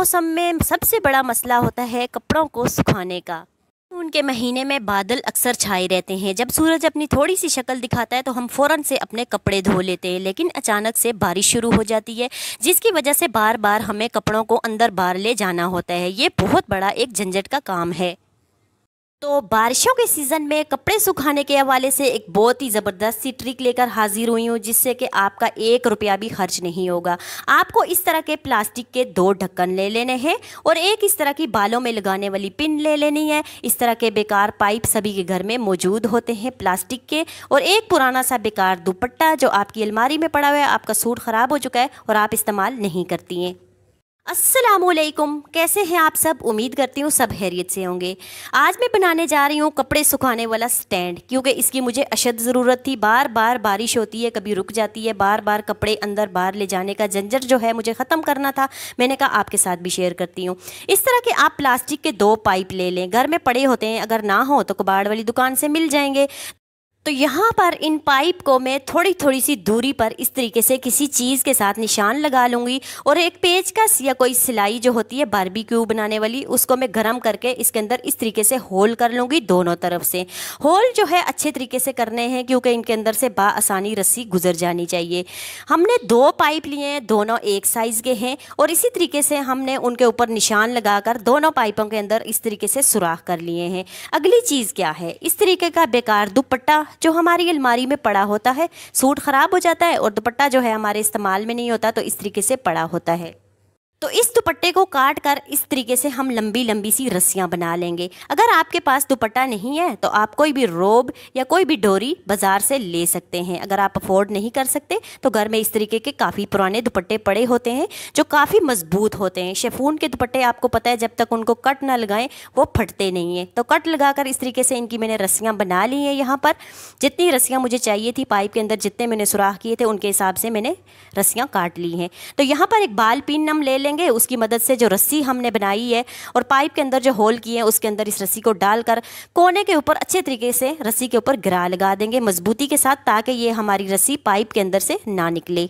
मौसम में सबसे बड़ा मसला होता है कपड़ों को सुखाने का उनके महीने में बादल अक्सर छाए रहते हैं जब सूरज अपनी थोड़ी सी शक्ल दिखाता है तो हम फ़ौरन से अपने कपड़े धो लेते हैं लेकिन अचानक से बारिश शुरू हो जाती है जिसकी वजह से बार बार हमें कपड़ों को अंदर बाहर ले जाना होता है ये बहुत बड़ा एक झंझट का काम है तो बारिशों के सीज़न में कपड़े सुखाने के हवाले से एक बहुत ही ज़बरदस्त सी ट्रिक लेकर हाजिर हुई हूँ जिससे कि आपका एक रुपया भी खर्च नहीं होगा आपको इस तरह के प्लास्टिक के दो ढक्कन ले लेने हैं और एक इस तरह की बालों में लगाने वाली पिन ले लेनी है इस तरह के बेकार पाइप सभी के घर में मौजूद होते हैं प्लास्टिक के और एक पुराना सा बेकार दुपट्टा जो आपकी अलमारी में पड़ा हुआ है आपका सूट ख़राब हो चुका है और आप इस्तेमाल नहीं करती हैं असलकुम कैसे हैं आप सब उम्मीद करती हूँ सब हैरियत से होंगे आज मैं बनाने जा रही हूँ कपड़े सुखाने वाला स्टैंड क्योंकि इसकी मुझे अशद ज़रूरत थी बार बार बारिश होती है कभी रुक जाती है बार बार कपड़े अंदर बाहर ले जाने का झंझट जो है मुझे ख़त्म करना था मैंने कहा आपके साथ भी शेयर करती हूँ इस तरह के आप प्लास्टिक के दो पाइप ले लें घर में पड़े होते हैं अगर ना हो तो कबाड़ वाली दुकान से मिल जाएंगे तो यहाँ पर इन पाइप को मैं थोड़ी थोड़ी सी दूरी पर इस तरीके से किसी चीज़ के साथ निशान लगा लूँगी और एक पेचकस या कोई सिलाई जो होती है बारबेक्यू बनाने वाली उसको मैं गर्म करके इसके अंदर इस तरीके से होल कर लूँगी दोनों तरफ से होल जो है अच्छे तरीके से करने हैं क्योंकि इनके अंदर से बासानी रस्सी गुजर जानी चाहिए हमने दो पाइप लिए हैं दोनों एक साइज़ के हैं और इसी तरीके से हमने उनके ऊपर निशान लगा कर दोनों पाइपों के अंदर इस तरीके से सुराख कर लिए हैं अगली चीज़ क्या है इस तरीके का बेकार दुपट्टा जो हमारी अलमारी में पड़ा होता है सूट ख़राब हो जाता है और दुपट्टा जो है हमारे इस्तेमाल में नहीं होता तो इस तरीके से पड़ा होता है तो इस दुपट्टे को काट कर इस तरीके से हम लंबी लंबी सी रस्सियाँ बना लेंगे अगर आपके पास दुपट्टा नहीं है तो आप कोई भी रोब या कोई भी डोरी बाज़ार से ले सकते हैं अगर आप अफोर्ड नहीं कर सकते तो घर में इस तरीके के काफ़ी पुराने दुपट्टे पड़े होते हैं जो काफ़ी मजबूत होते हैं शेफून के दुपट्टे आपको पता है जब तक उनको कट ना लगाएं वो फटते नहीं हैं तो कट लगा कर इस तरीके से इनकी मैंने रस्सियाँ बना ली हैं यहाँ पर जितनी रस्सियाँ मुझे चाहिए थी पाइप के अंदर जितने मैंने सुराख किए थे उनके हिसाब से मैंने रस्सियाँ काट ली हैं तो यहाँ पर एक बाल पिन हम ले लें लेंगे उसकी मदद से जो रस्सी हमने बनाई है और पाइप के अंदर जो होल किए हैं उसके अंदर इस रस्सी को डालकर कोने के ऊपर अच्छे तरीके से रस्सी के ऊपर गिरा लगा देंगे मजबूती के साथ ताकि ये हमारी रस्सी पाइप के अंदर से ना निकले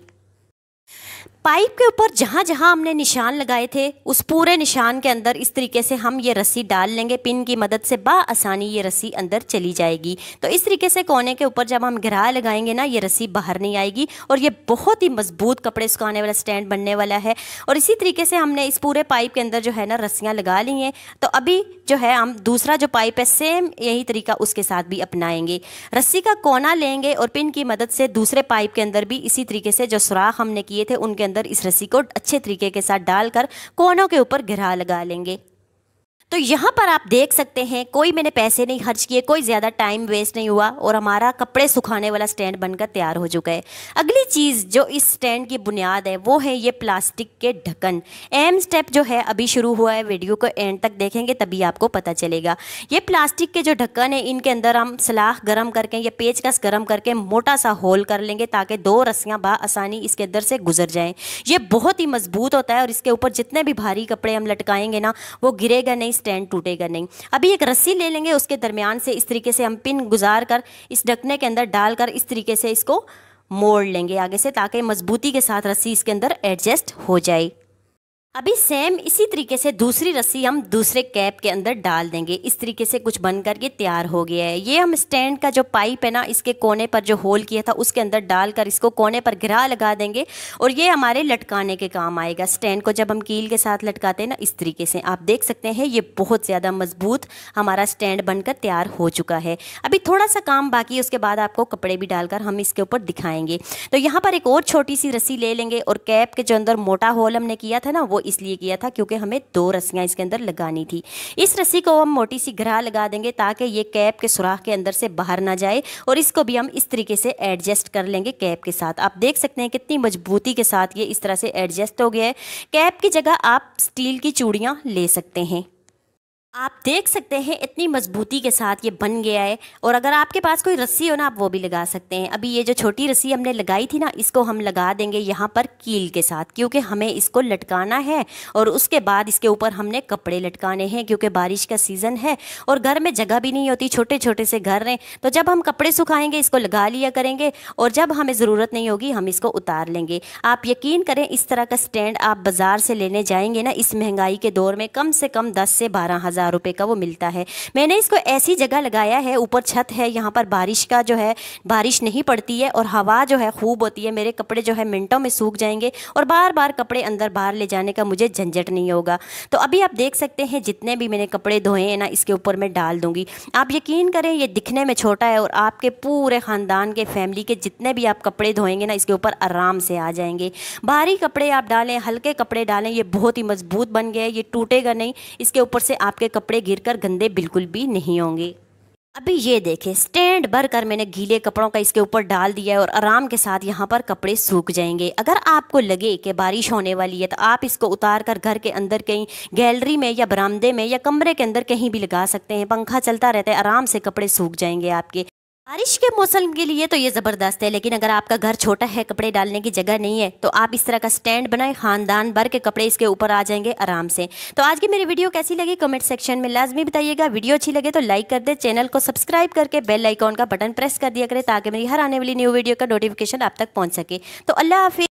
पाइप के ऊपर जहाँ जहाँ हमने निशान लगाए थे उस पूरे निशान के अंदर इस तरीके से हम ये रस्सी डाल लेंगे पिन की मदद से आसानी ये रस्सी अंदर चली जाएगी तो इस तरीके से कोने के ऊपर जब हम घरा लगाएंगे ना ये रस्सी बाहर नहीं आएगी और ये बहुत ही मजबूत कपड़े सुखाने वाला स्टैंड बनने वाला है और इसी तरीके से हमने इस पूरे पाइप के अंदर जो है ना रस्सियाँ लगा ली हैं तो अभी जो है हम दूसरा जो पाइप है सेम यही तरीका उसके साथ भी अपनाएंगे रस्सी का कोना लेंगे और पिन की मदद से दूसरे पाइप के अंदर भी इसी तरीके से जो सुराख हमने किए थे उनके अंदर इस रस्सी को अच्छे तरीके के साथ डालकर कोनों के ऊपर घिरा लगा लेंगे तो यहाँ पर आप देख सकते हैं कोई मैंने पैसे नहीं खर्च किए कोई ज़्यादा टाइम वेस्ट नहीं हुआ और हमारा कपड़े सुखाने वाला स्टैंड बनकर तैयार हो चुका है अगली चीज़ जो इस स्टैंड की बुनियाद है वो है ये प्लास्टिक के ढक्कन एम स्टेप जो है अभी शुरू हुआ है वीडियो को एंड तक देखेंगे तभी आपको पता चलेगा ये प्लास्टिक के जो ढक्कन है इनके अंदर हम सलाख गर्म करके या पेचकस गर्म करके मोटा सा होल कर लेंगे ताकि दो रस्सियाँ आसानी इसके अंदर से गुजर जाएँ ये बहुत ही मजबूत होता है और इसके ऊपर जितने भी भारी कपड़े हम लटकाएंगे ना वो गिरेगा नहीं स्टैंड टूटेगा नहीं अभी एक रस्सी ले लेंगे उसके दरमियान से इस तरीके से हम पिन गुजार कर इस ढकने के अंदर डालकर इस तरीके से इसको मोड़ लेंगे आगे से ताकि मजबूती के साथ रस्सी इसके अंदर एडजस्ट हो जाए अभी सेम इसी तरीके से दूसरी रस्सी हम दूसरे कैप के अंदर डाल देंगे इस तरीके से कुछ बन करके तैयार हो गया है ये हम स्टैंड का जो पाइप है ना इसके कोने पर जो होल किया था उसके अंदर डालकर इसको कोने पर घिरा लगा देंगे और ये हमारे लटकाने के काम आएगा स्टैंड को जब हम कील के साथ लटकाते हैं ना इस तरीके से आप देख सकते हैं ये बहुत ज़्यादा मजबूत हमारा स्टैंड बनकर तैयार हो चुका है अभी थोड़ा सा काम बाकी है उसके बाद आपको कपड़े भी डालकर हम इसके ऊपर दिखाएंगे तो यहाँ पर एक और छोटी सी रस्सी ले लेंगे और कैप के जो अंदर मोटा होल हमने किया था ना वो इसलिए किया था क्योंकि हमें दो रस्सियाँ इसके अंदर लगानी थी इस रस्सी को हम मोटी सी घरा लगा देंगे ताकि ये कैप के सुराख के अंदर से बाहर ना जाए और इसको भी हम इस तरीके से एडजस्ट कर लेंगे कैप के साथ आप देख सकते हैं कितनी मजबूती के साथ ये इस तरह से एडजस्ट हो गया है कैप की जगह आप स्टील की चूड़ियाँ ले सकते हैं आप देख सकते हैं इतनी मजबूती के साथ ये बन गया है और अगर आपके पास कोई रस्सी हो ना आप वो भी लगा सकते हैं अभी ये जो छोटी रस्सी हमने लगाई थी ना इसको हम लगा देंगे यहाँ पर कील के साथ क्योंकि हमें इसको लटकाना है और उसके बाद इसके ऊपर हमने कपड़े लटकाने हैं क्योंकि बारिश का सीज़न है और घर में जगह भी नहीं होती छोटे छोटे से घर हैं तो जब हम कपड़े सुखाएँगे इसको लगा लिया करेंगे और जब हमें ज़रूरत नहीं होगी हम इसको उतार लेंगे आप यकीन करें इस तरह का स्टैंड आप बाज़ार से लेने जाएंगे ना इस महंगाई के दौर में कम से कम दस से बारह हज़ार रुपये का वो मिलता है मैंने इसको ऐसी जगह लगाया है ऊपर छत है यहाँ पर बारिश का जो है बारिश नहीं पड़ती है और हवा जो है खूब होती है मेरे कपड़े जो है मिनटों में सूख जाएंगे और बार बार कपड़े अंदर बाहर ले जाने का मुझे झंझट नहीं होगा तो अभी आप देख सकते हैं जितने भी मैंने कपड़े धोए हैं ना इसके ऊपर मैं डाल दूँगी आप यकीन करें ये दिखने में छोटा है और आपके पूरे ख़ानदान के फैमिली के जितने भी आप कपड़े धोएंगे ना इसके ऊपर आराम से आ जाएंगे भारी कपड़े आप डालें हल्के कपड़े डालें ये बहुत ही मजबूत बन है ये टूटेगा नहीं इसके ऊपर से आपके कपड़े घिरकर गंदे बिल्कुल भी नहीं होंगे अभी ये देखें स्टैंड भर कर मैंने गीले कपड़ों का इसके ऊपर डाल दिया है और आराम के साथ यहाँ पर कपड़े सूख जाएंगे अगर आपको लगे कि बारिश होने वाली है तो आप इसको उतार कर घर के अंदर कहीं गैलरी में या बरामदे में या कमरे के अंदर कहीं भी लगा सकते हैं पंखा चलता रहता है आराम से कपड़े सूख जाएंगे आपके बारिश के मौसम के लिए तो ये ज़बरदस्त है लेकिन अगर आपका घर छोटा है कपड़े डालने की जगह नहीं है तो आप इस तरह का स्टैंड बनाएं खानदान भर के कपड़े इसके ऊपर आ जाएंगे आराम से तो आज की मेरी वीडियो कैसी लगी कमेंट सेक्शन में लाजमी बताइएगा वीडियो अच्छी लगे तो लाइक कर दे चैनल को सब्सक्राइब करके बेल आइकॉन का बटन प्रेस कर दिया करें ताकि मेरी हर आने वाली न्यू वीडियो का नोटिफिकेशन आप तक पहुँच सके तो अल्लाह हाफि